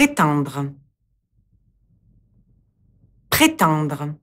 Prétendre. Prétendre.